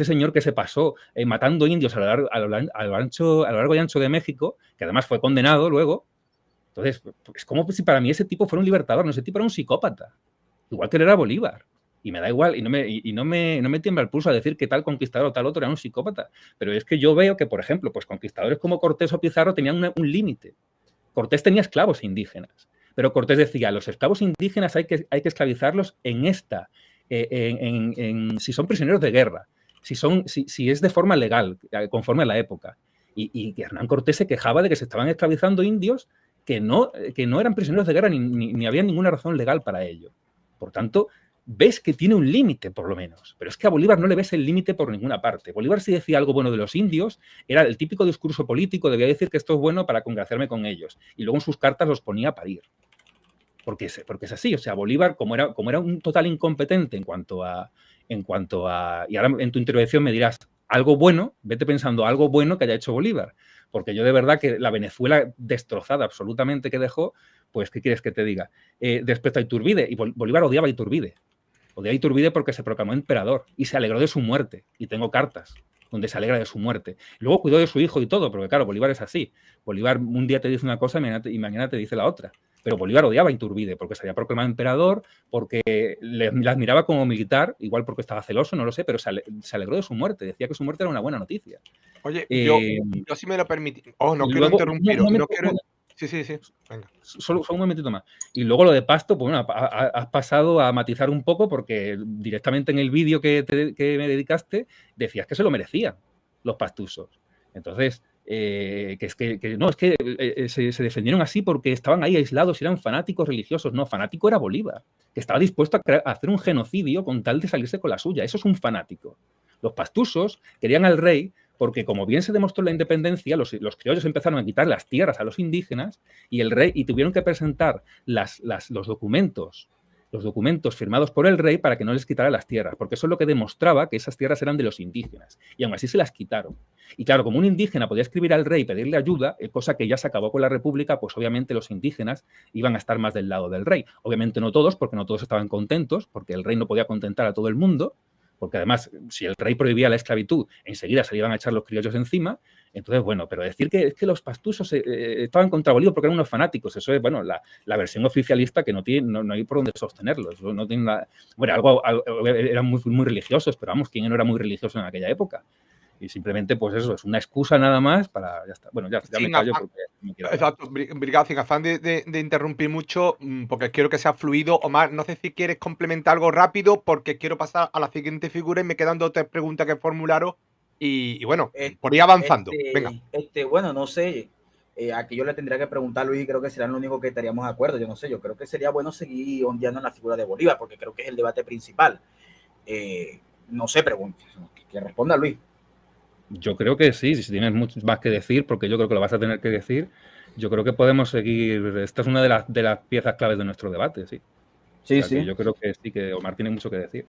Este señor que se pasó eh, matando indios a lo, largo, ancho, a largo y ancho de México, que además fue condenado luego. Entonces, es como si para mí ese tipo fuera un libertador, no, ese tipo era un psicópata, igual que él era Bolívar. Y me da igual, y no me, y, no me, no me tiembla el pulso a decir que tal conquistador o tal otro era un psicópata. Pero es que yo veo que, por ejemplo, pues conquistadores como Cortés o Pizarro tenían un límite. Cortés tenía esclavos indígenas, pero Cortés decía, los esclavos indígenas hay que, hay que esclavizarlos en esta, eh, si son prisioneros de guerra si, son, si, es de forma legal, eh, conforme a la época. Y, y, Hernán Cortés se quejaba de que se estaban esclavizando indios que no, eh, que no eran prisioneros de guerra ni, ni había ninguna razón legal para ello. Por tanto, ves que tiene un límite, por lo menos. Pero es que a Bolívar no le ves el límite por ninguna parte. Bolívar, si decía algo bueno de los indios, era el típico discurso político, debía decir que esto es bueno para congraciarme con ellos. Y luego en sus cartas los ponía a parir porque es, porque es así. O sea, Bolívar, como era, como era un total incompetente en cuanto a. En cuanto a. Y ahora en tu intervención me dirás algo bueno, vete pensando algo bueno que haya hecho Bolívar. Porque yo de verdad que la Venezuela destrozada absolutamente que dejó, pues, ¿qué quieres que te diga? Después eh, de Iturbide, y Bolívar odiaba a Iturbide. Odiaba a Iturbide porque se proclamó emperador y se alegró de su muerte. Y tengo cartas donde se alegra de su muerte. Luego cuidó de su hijo y todo, porque claro, Bolívar es así. Bolívar un día te dice una cosa y mañana te dice la otra. Pero Bolívar odiaba a Iturbide porque se había proclamado emperador, porque la admiraba como militar, igual porque estaba celoso, no lo sé, pero se, alegró de su muerte. Decía que su muerte era una buena noticia. Oye, yo, eh, yo, si me lo permití. Oh, no quiero interrumpir. No quiero... Sí, sí, sí. Venga. Solo, un momentito más. Y luego lo de Pasto, pues bueno, has pasado a matizar un poco porque directamente en el vídeo que, que me dedicaste decías que se lo merecían los pastusos. Entonces, eh, que es que, no, es que eh, se, defendieron así porque estaban ahí aislados, y eran fanáticos religiosos. No, fanático era Bolívar, que estaba dispuesto a, hacer un genocidio con tal de salirse con la suya. Eso es un fanático. Los pastusos querían al rey porque, como bien se demostró la independencia, los, criollos empezaron a quitar las tierras a los indígenas y el rey y tuvieron que presentar los documentos los documentos firmados por el rey para que no les quitara las tierras, porque eso es lo que demostraba que esas tierras eran de los indígenas, y aún así se las quitaron. Y claro, como un indígena podía escribir al rey y pedirle ayuda, eh, cosa que ya se acabó con la República, pues obviamente los indígenas iban a estar más del lado del rey. Obviamente no todos, porque no todos estaban contentos, porque el rey no podía contentar a todo el mundo, porque además, si el rey prohibía la esclavitud, enseguida se iban a echar los criollos encima. Entonces, bueno, pero decir que, es que los pastusos eh, eh, estaban contra Bolívar porque eran unos fanáticos, eso es, bueno, la, versión oficialista que no, tiene, no, hay por dónde sostenerlos bueno, algo, eran muy, religiosos, pero vamos, ¿quién no era muy religioso en aquella época? Y simplemente, pues eso, es una excusa nada más para, Bueno, ya, me callo porque... Exacto, Brigado, afán de, interrumpir mucho, mm, porque quiero que sea fluido. Omar, no sé si quieres complementar algo rápido, porque quiero pasar a la siguiente figura y me quedan dos tres preguntas que formularos. Y, bueno, por ir avanzando. Este, este, bueno, no sé. Eh, aquí yo le tendría que preguntar a Luis, creo que será lo único que estaríamos de acuerdo. Yo no sé, yo creo que sería bueno seguir ondeando en la figura de Bolívar, porque creo que es el debate principal. Eh, no sé, pregunta, que responda Luis. Yo creo que sí, si tienes mucho más que decir, porque yo creo que lo vas a tener que decir, yo creo que podemos seguir. Esta es una de las, de las piezas claves de nuestro debate, sí. Sí, sí. Yo creo que sí, que Omar tiene mucho que decir.